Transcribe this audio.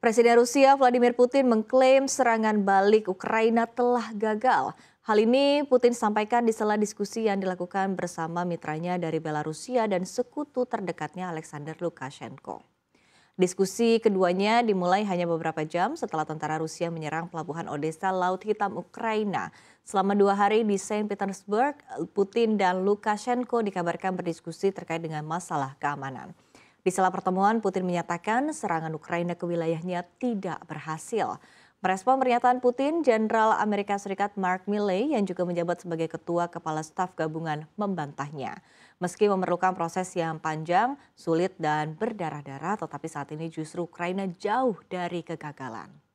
Presiden Rusia Vladimir Putin mengklaim serangan balik Ukraina telah gagal. Hal ini Putin sampaikan di sela diskusi yang dilakukan bersama mitranya dari Belarusia dan sekutu terdekatnya Alexander Lukashenko. Diskusi keduanya dimulai hanya beberapa jam setelah tentara Rusia menyerang pelabuhan Odessa Laut Hitam Ukraina. Selama dua hari di Saint Petersburg, Putin dan Lukashenko dikabarkan berdiskusi terkait dengan masalah keamanan. Di sela pertemuan, Putin menyatakan serangan Ukraina ke wilayahnya tidak berhasil. Merespon pernyataan Putin, Jenderal Amerika Serikat Mark Milley yang juga menjabat sebagai Ketua Kepala Staf Gabungan membantahnya. Meski memerlukan proses yang panjang, sulit dan berdarah-darah, tetapi saat ini justru Ukraina jauh dari kegagalan.